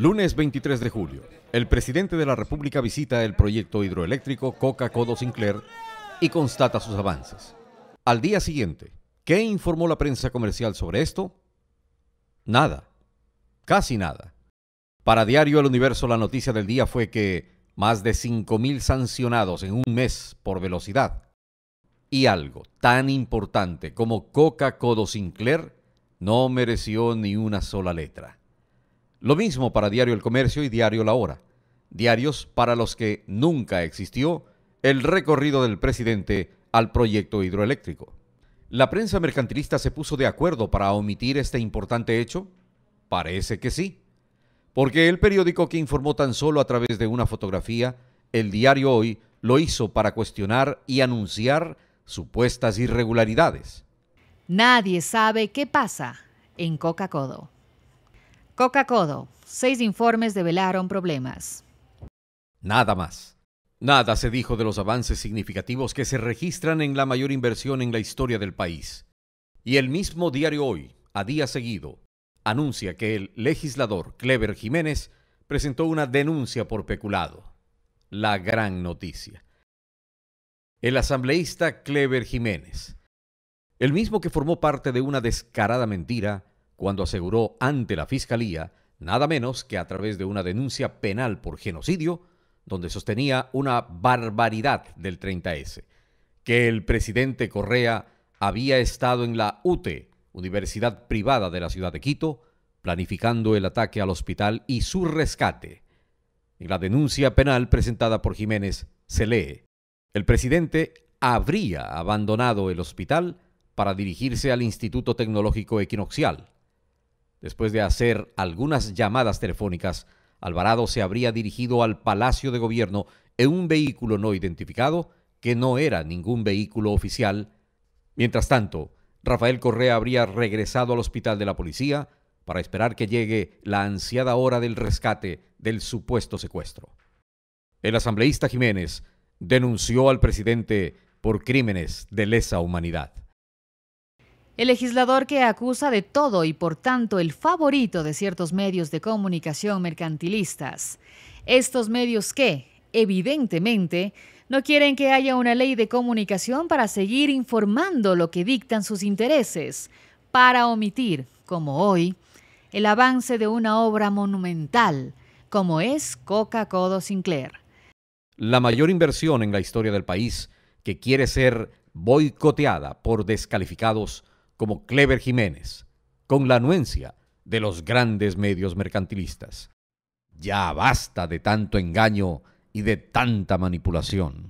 Lunes 23 de julio, el presidente de la República visita el proyecto hidroeléctrico Coca-Codo Sinclair y constata sus avances. Al día siguiente, ¿qué informó la prensa comercial sobre esto? Nada, casi nada. Para Diario El Universo la noticia del día fue que más de 5.000 sancionados en un mes por velocidad. Y algo tan importante como Coca-Codo Sinclair no mereció ni una sola letra. Lo mismo para Diario El Comercio y Diario La Hora, diarios para los que nunca existió el recorrido del presidente al proyecto hidroeléctrico. ¿La prensa mercantilista se puso de acuerdo para omitir este importante hecho? Parece que sí, porque el periódico que informó tan solo a través de una fotografía, el diario Hoy, lo hizo para cuestionar y anunciar supuestas irregularidades. Nadie sabe qué pasa en Coca-Codo. Coca-Codo. Seis informes develaron problemas. Nada más. Nada se dijo de los avances significativos que se registran en la mayor inversión en la historia del país. Y el mismo diario hoy, a día seguido, anuncia que el legislador Clever Jiménez presentó una denuncia por peculado. La gran noticia. El asambleísta Clever Jiménez, el mismo que formó parte de una descarada mentira, cuando aseguró ante la Fiscalía, nada menos que a través de una denuncia penal por genocidio, donde sostenía una barbaridad del 30S, que el presidente Correa había estado en la UTE, Universidad Privada de la Ciudad de Quito, planificando el ataque al hospital y su rescate. En la denuncia penal presentada por Jiménez se lee, el presidente habría abandonado el hospital para dirigirse al Instituto Tecnológico Equinoccial. Después de hacer algunas llamadas telefónicas, Alvarado se habría dirigido al Palacio de Gobierno en un vehículo no identificado que no era ningún vehículo oficial. Mientras tanto, Rafael Correa habría regresado al hospital de la policía para esperar que llegue la ansiada hora del rescate del supuesto secuestro. El asambleísta Jiménez denunció al presidente por crímenes de lesa humanidad. El legislador que acusa de todo y por tanto el favorito de ciertos medios de comunicación mercantilistas. Estos medios que, evidentemente, no quieren que haya una ley de comunicación para seguir informando lo que dictan sus intereses, para omitir, como hoy, el avance de una obra monumental, como es coca cola Sinclair. La mayor inversión en la historia del país, que quiere ser boicoteada por descalificados como Clever Jiménez, con la anuencia de los grandes medios mercantilistas. Ya basta de tanto engaño y de tanta manipulación.